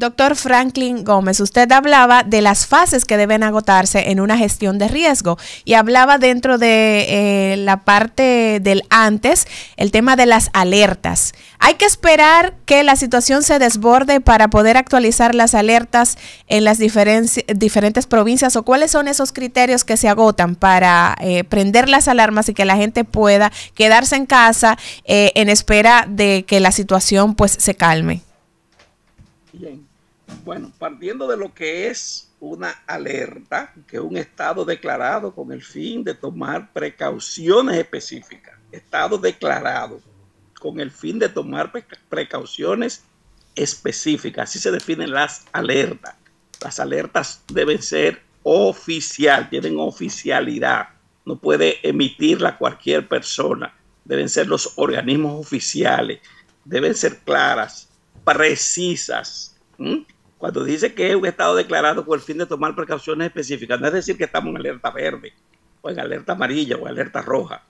Doctor Franklin Gómez, usted hablaba de las fases que deben agotarse en una gestión de riesgo y hablaba dentro de eh, la parte del antes el tema de las alertas. ¿Hay que esperar que la situación se desborde para poder actualizar las alertas en las diferentes provincias o cuáles son esos criterios que se agotan para eh, prender las alarmas y que la gente pueda quedarse en casa eh, en espera de que la situación pues se calme? Bueno, partiendo de lo que es una alerta, que es un estado declarado con el fin de tomar precauciones específicas, estado declarado con el fin de tomar precauciones específicas, así se definen las alertas. Las alertas deben ser oficial, tienen oficialidad, no puede emitirla cualquier persona, deben ser los organismos oficiales, deben ser claras, precisas. Cuando dice que es un estado declarado por el fin de tomar precauciones específicas, no es decir que estamos en alerta verde, o en alerta amarilla, o en alerta roja.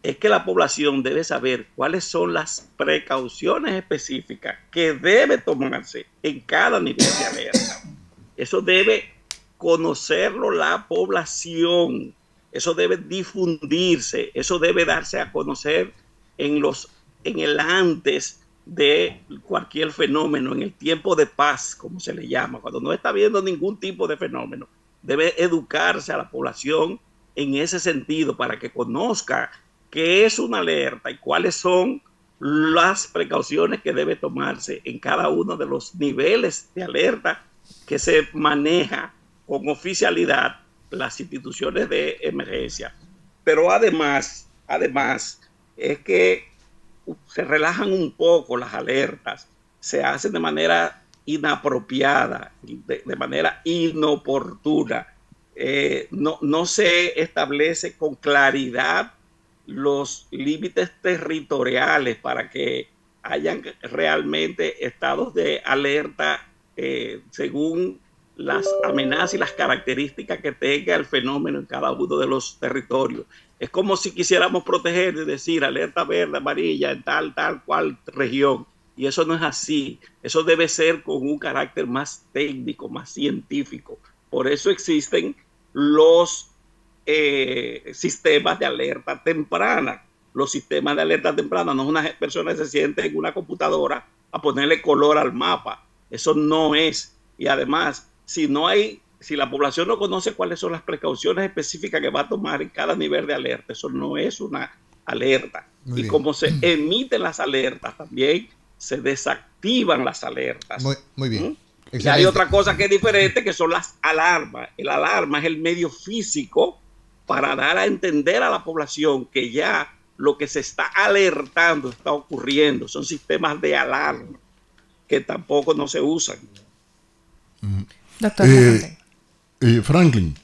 Es que la población debe saber cuáles son las precauciones específicas que debe tomarse en cada nivel de alerta. Eso debe conocerlo la población. Eso debe difundirse, eso debe darse a conocer en los en el antes de cualquier fenómeno en el tiempo de paz, como se le llama, cuando no está viendo ningún tipo de fenómeno. Debe educarse a la población en ese sentido para que conozca qué es una alerta y cuáles son las precauciones que debe tomarse en cada uno de los niveles de alerta que se maneja con oficialidad las instituciones de emergencia. Pero además, además, es que se relajan un poco las alertas, se hacen de manera inapropiada, de, manera inoportuna. Eh, no, no se establece con claridad los límites territoriales para que hayan realmente estados de alerta eh, según las amenazas y las características que tenga el fenómeno en cada uno de los territorios. Es como si quisiéramos proteger y decir alerta verde, amarilla, tal, tal, cual región. Y eso no es así. Eso debe ser con un carácter más técnico, más científico. Por eso existen los eh, sistemas de alerta temprana. Los sistemas de alerta temprana no es una persona que se siente en una computadora a ponerle color al mapa. Eso no es. Y además, si no hay si la población no conoce cuáles son las precauciones específicas que va a tomar en cada nivel de alerta, eso no es una alerta. y como se emiten las alertas también, se desactivan las alertas. Muy, bien. ¿Mm? hay otra cosa que es diferente, que son las alarmas. El alarma es el medio físico para dar a entender a la población que ya lo que se está alertando está ocurriendo. Son sistemas de alarma que tampoco no se usan. Mm. Eh, Franklin,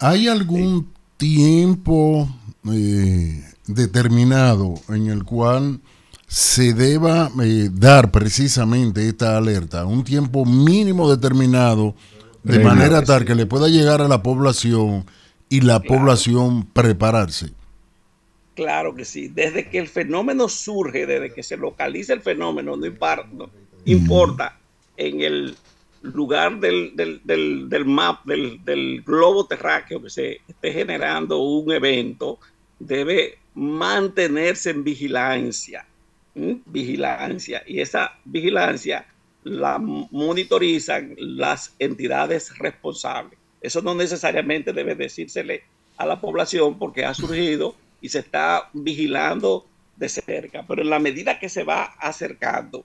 ¿hay algún tiempo eh, determinado en el cual se deba eh, dar precisamente esta alerta? Un tiempo mínimo determinado de manera tal que le pueda llegar a la población y la población prepararse. Claro que sí. Desde que el fenómeno surge, desde que se localiza el fenómeno, no, no importa en el lugar del, del, del, map, del, globo terráqueo que se esté generando un evento, debe mantenerse en vigilancia. Vigilancia. Y esa vigilancia la monitorizan las entidades responsables. Eso no necesariamente debe decírsele a la población porque ha surgido y se está vigilando de cerca. Pero en la medida que se va acercando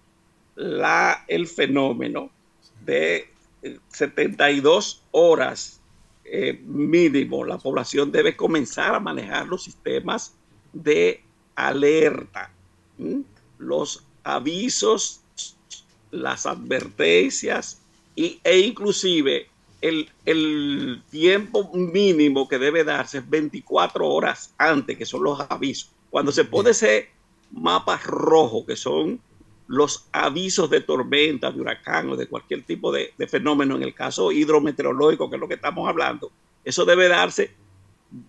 la, el fenómeno, de 72 eh, horas eh, mínimo, la población debe comenzar a manejar los sistemas de alerta, los avisos, las advertencias e inclusive el, el, tiempo mínimo que debe darse es 24 horas antes, que son los avisos. Cuando se pone ese mapa rojo, que son los avisos de tormenta, de huracán o de cualquier tipo de, fenómeno, en el caso hidrometeorológico, que es lo que estamos hablando, eso debe darse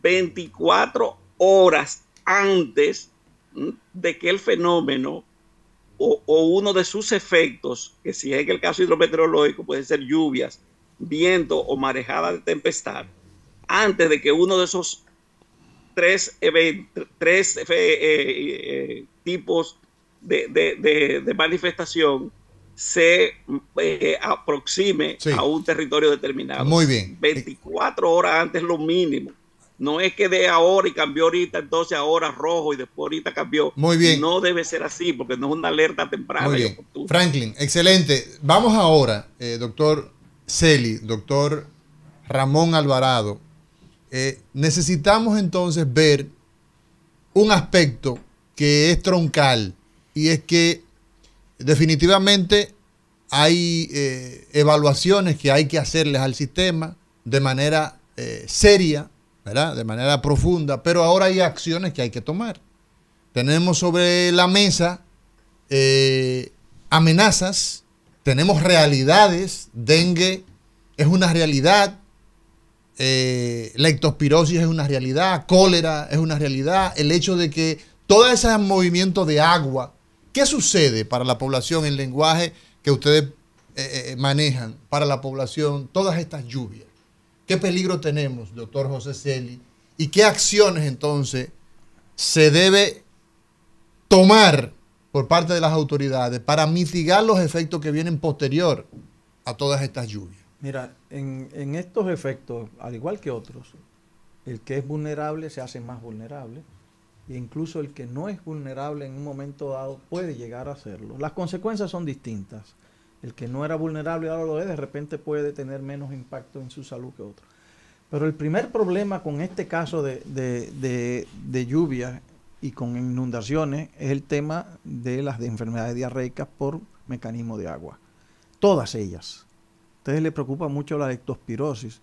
24 horas antes de que el fenómeno o, uno de sus efectos, que si es en el caso hidrometeorológico puede ser lluvias, viento o marejada de tempestad, antes de que uno de esos tres, tres eh, eh, eh, tipos de, manifestación se eh, aproxime a un territorio determinado. Muy bien. 24 horas antes lo mínimo. No es que de ahora y cambió ahorita, entonces ahora rojo y después ahorita cambió. Muy bien. No debe ser así porque no es una alerta temprana. Muy Franklin, excelente. Vamos ahora, eh, doctor Celi, doctor Ramón Alvarado. Eh, necesitamos entonces ver un aspecto que es troncal y es que definitivamente hay eh, evaluaciones que hay que hacerles al sistema de manera eh, seria, de manera profunda, pero ahora hay acciones que hay que tomar. Tenemos sobre la mesa eh, amenazas, tenemos realidades, dengue es una realidad, eh, es una realidad, cólera es una realidad, el hecho de que todo ese movimientos de agua ¿Qué sucede para la población en lenguaje que ustedes eh, eh, manejan, para la población, todas estas lluvias? ¿Qué peligro tenemos, doctor José Celi? ¿Y qué acciones entonces se debe tomar por parte de las autoridades para mitigar los efectos que vienen posterior a todas estas lluvias? Mira, en estos efectos, al igual que otros, el que es vulnerable se hace más vulnerable e incluso el que no es vulnerable en un momento dado puede llegar a serlo. Las consecuencias son distintas. El que no era vulnerable ahora lo es, de repente puede tener menos impacto en su salud que otro. Pero el primer problema con este caso de, de, lluvia y con inundaciones es el tema de las enfermedades diarreicas por mecanismo de agua. Todas ellas. A ustedes les preocupa mucho la ectospirosis,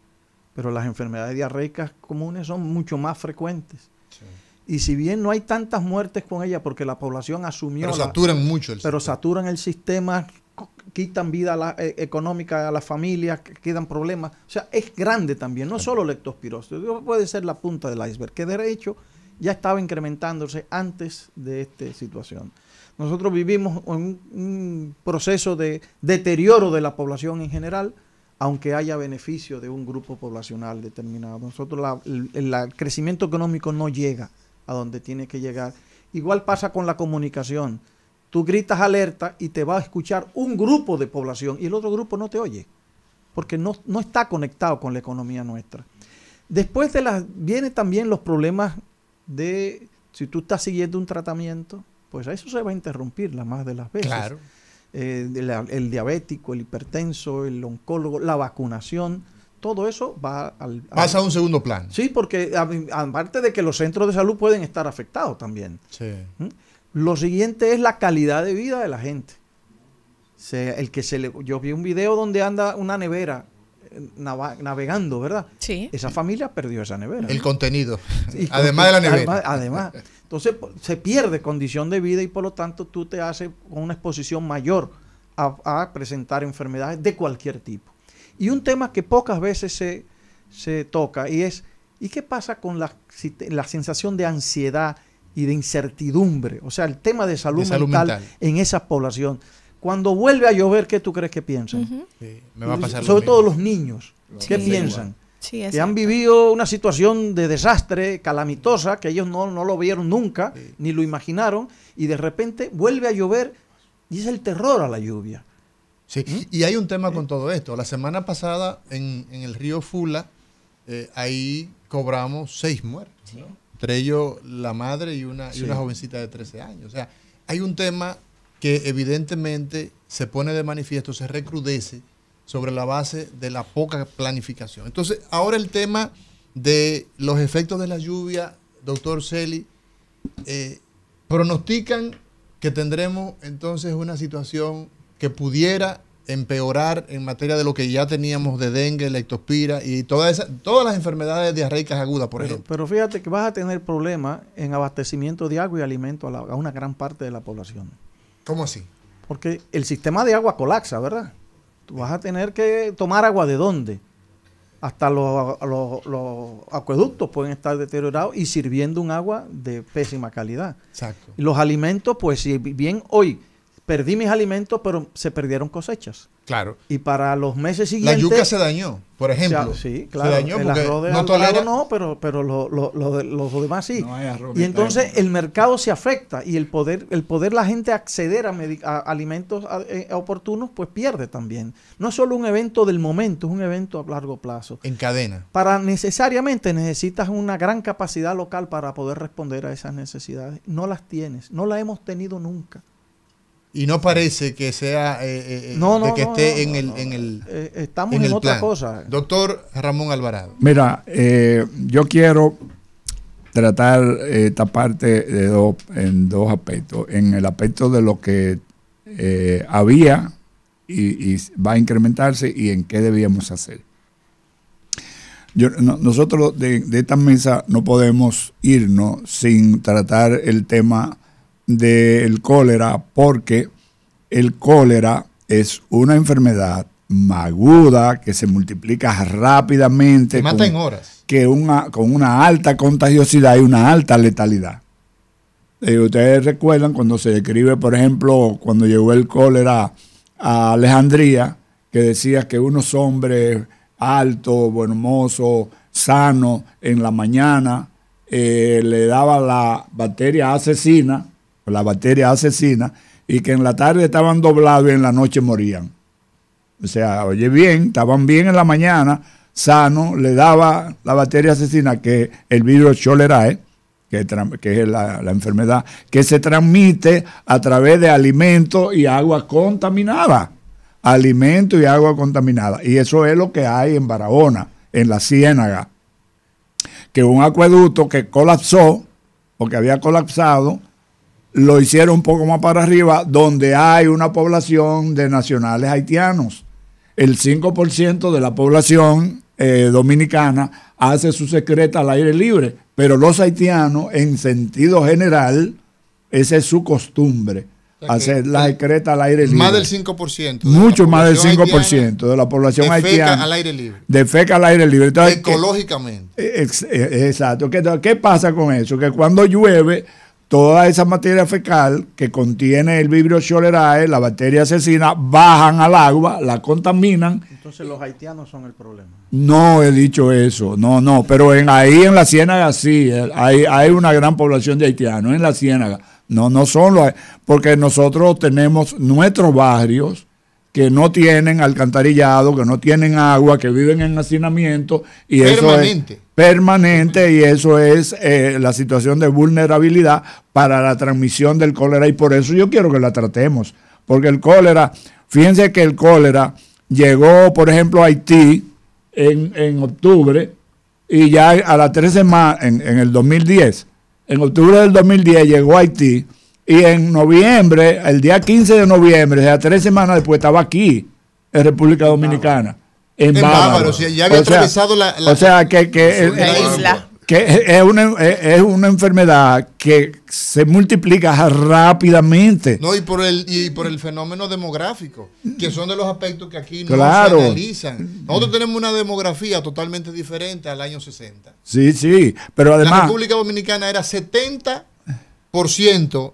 pero las enfermedades diarreicas comunes son mucho más frecuentes. Sí. Y si bien no hay tantas muertes con ella porque la población asumió... Pero saturan mucho el Pero saturan el sistema, quitan vida eh, económica a las familias, quedan problemas. O sea, es grande también, no solo leptospirosis. Puede ser la punta del iceberg, que de hecho ya estaba incrementándose antes de esta situación. Nosotros vivimos un, un proceso de deterioro de la población en general, aunque haya beneficio de un grupo poblacional determinado. Nosotros el, crecimiento económico no llega a donde tiene que llegar. Igual pasa con la comunicación. Tú gritas alerta y te va a escuchar un grupo de población y el otro grupo no te oye, porque no, no está conectado con la economía nuestra. Después de las, vienen también los problemas de si tú estás siguiendo un tratamiento, pues a eso se va a interrumpir la más de las veces. Claro. Eh, el diabético, el hipertenso, el oncólogo, la vacunación todo eso va al... Pasa a un segundo plan. Sí, porque aparte de que los centros de salud pueden estar afectados también. ¿Mm? Lo siguiente es la calidad de vida de la gente. el que se le, yo vi un video donde anda una nevera eh, navegando, ¿verdad? Sí. Esa familia perdió esa nevera. El contenido. además de la nevera. Además, Entonces se pierde condición de vida y por lo tanto tú te haces una exposición mayor a presentar enfermedades de cualquier tipo. Y un tema que pocas veces se, toca y es, ¿y qué pasa con la, sensación de ansiedad y de incertidumbre? O sea, el tema de salud, mental, en esa población. Cuando vuelve a llover, ¿qué tú crees que piensan? Sobre todo los niños. ¿Qué piensan? que han vivido una situación de desastre calamitosa que ellos no lo vieron nunca, ni lo imaginaron, y de repente vuelve a llover y es el terror a la lluvia. ¿Mm? y hay un tema con todo esto. La semana pasada en, el río Fula, eh, ahí cobramos seis muertes entre ellos la madre y una, y una jovencita de 13 años. O sea, hay un tema que evidentemente se pone de manifiesto, se recrudece sobre la base de la poca planificación. Entonces, ahora el tema de los efectos de la lluvia, doctor Celi, eh, pronostican que tendremos entonces una situación que pudiera empeorar en materia de lo que ya teníamos de dengue, lectospira y todas esas, todas las enfermedades diarreicas agudas, por ejemplo. Pero fíjate que vas a tener problemas en abastecimiento de agua y alimento a, una gran parte de la población. ¿Cómo así? Porque el sistema de agua colapsa, ¿verdad? Tú vas a tener que tomar agua de dónde? Hasta los, acueductos pueden estar deteriorados y sirviendo un agua de pésima calidad. Exacto. los alimentos, pues si bien hoy perdí mis alimentos, pero se perdieron cosechas. Claro. Y para los meses siguientes... La yuca se dañó, por ejemplo. sí, claro. Se dañó porque no tolera... no, pero, pero los demás sí. y entonces el mercado se afecta y el poder, el poder la gente acceder a, alimentos eh, oportunos, pues pierde también. No es solo un evento del momento, es un evento a largo plazo. En cadena. Para necesariamente necesitas una gran capacidad local para poder responder a esas necesidades. No las tienes, no la hemos tenido nunca. Y no parece que sea que esté en el, en eh, estamos en, otra cosa. Doctor Ramón Alvarado. Mira, eh, yo quiero tratar eh, esta parte de dos, en dos aspectos. En el aspecto de lo que había y, va a incrementarse y en qué debíamos hacer. nosotros de esta mesa no podemos irnos sin tratar el tema del cólera porque el cólera es una enfermedad maguda que se multiplica rápidamente. que mata en horas. Que una, con una alta contagiosidad y una alta letalidad. Eh, ustedes recuerdan cuando se describe, por ejemplo, cuando llegó el cólera a Alejandría, que decía que unos hombres altos, mozos, sanos, en la mañana, eh, le daba la bacteria asesina la bacteria asesina, y que en la tarde estaban doblados y en la noche morían. O sea, oye bien, estaban bien en la mañana, sano, le daba la bacteria asesina, que el virus cholerae, que, es la, enfermedad, que se transmite a través de alimentos y agua contaminada. Alimento y agua contaminada. Y eso es lo que hay en Barahona, en la Ciénaga. Que un acueducto que colapsó, o que había colapsado, lo hicieron un poco más para arriba, donde hay una población de nacionales haitianos. El 5% de la población eh, dominicana hace su secreta al aire libre, pero los haitianos, en sentido general, esa es su costumbre. hacer la secreta al aire libre. Más del 5%. Mucho más del 5% de la población haitiana. al aire libre. De feca al aire libre. Ecológicamente. Eh, eh, exacto. ¿Qué, ¿Qué pasa con eso? Que cuando llueve, toda esa materia fecal que contiene el Vibrio cholerae, la bacteria asesina, bajan al agua, la contaminan. Entonces los haitianos son el problema. No he dicho eso, no, no, pero en ahí en la ciénaga sí, eh, hay, hay una gran población de haitianos en la ciénaga. No, no son los, porque nosotros tenemos nuestros barrios que no tienen alcantarillado, que no tienen agua, que viven en hacinamiento y permanente. eso es permanente y eso es eh, la situación de vulnerabilidad para la transmisión del cólera y por eso yo quiero que la tratemos, porque el cólera, fíjense que el cólera llegó, por ejemplo, a Haití en, octubre y ya a las tres semanas, en, en el 2010, en octubre del 2010 llegó a Haití y en noviembre, el día 15 de noviembre, o tres semanas después, estaba aquí, en República ah, Dominicana. En, Bávaro. O sea, ya había atravesado la, O sea, que. que es una Que es una, enfermedad que se multiplica rápidamente. No, y por el, y por el fenómeno demográfico, que son de los aspectos que aquí no claro. se analizan. Nosotros tenemos una demografía totalmente diferente al año 60. Sí, sí, pero además... La República Dominicana era 70%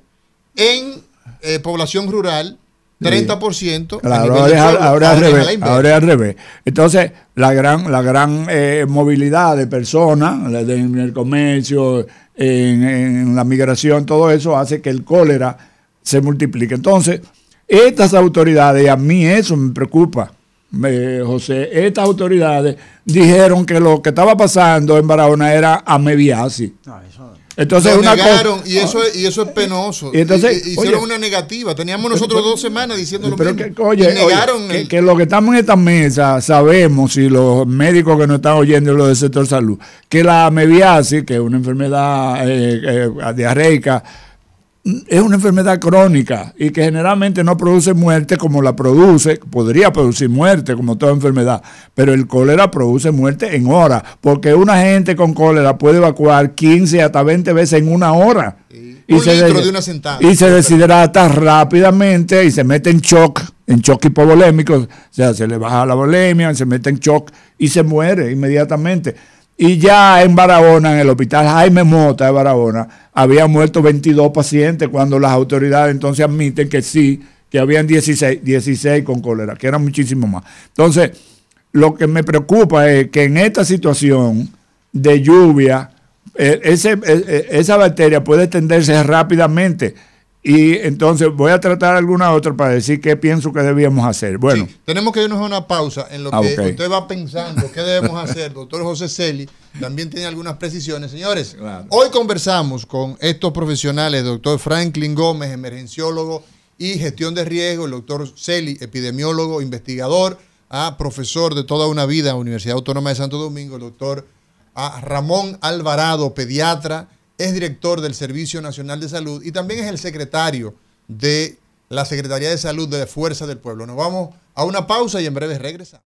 en eh, población rural, 30%. Claro, ahora, es al revés, ahora al Entonces, la gran, la gran eh, movilidad de personas en el comercio, en, la migración, todo eso hace que el cólera se multiplique. Entonces, estas autoridades, a mí eso me preocupa, José, estas autoridades dijeron que lo que estaba pasando en Barahona era amebiasis. No, eso y ah. eso es, y eso es penoso. Y entonces, hicieron una negativa. Teníamos nosotros dos semanas diciendo Pero mismo. Que, oye, que, los que estamos en esta mesa sabemos y los médicos que nos están oyendo los del sector salud que la mebiasis, que es una enfermedad eh, eh, diarreica es una enfermedad crónica y que generalmente no produce muerte como la produce, podría producir muerte como toda enfermedad, pero el cólera produce muerte en horas, porque una gente con cólera puede evacuar 15 hasta 20 veces en una hora. Y, se deshidrata rápidamente y se mete en shock, en shock hipovolémico, o sea, se le baja la volemia, se mete en shock y se muere inmediatamente. Y ya en Barahona, en el hospital Jaime Mota de Barahona, habían muerto 22 pacientes cuando las autoridades entonces admiten que sí, que habían 16, 16 con cólera, que eran muchísimo más. Entonces, lo que me preocupa es que en esta situación de lluvia, eh, eh, eh, esa bacteria puede extenderse rápidamente y entonces voy a tratar alguna otra para decir qué pienso que debíamos hacer. Bueno. tenemos que irnos a una pausa en lo ah, que usted va pensando qué debemos hacer. Doctor José Celi también tiene algunas precisiones. Señores, hoy conversamos con estos profesionales, doctor Franklin Gómez, emergenciólogo y gestión de riesgo, el doctor Celi, epidemiólogo, investigador, a ah, profesor de toda una vida en la Universidad Autónoma de Santo Domingo, el doctor ah, Ramón Alvarado, pediatra es director del Servicio Nacional de Salud y también es el secretario de la Secretaría de Salud de Fuerza del Pueblo. Nos vamos a una pausa y en breve regresa.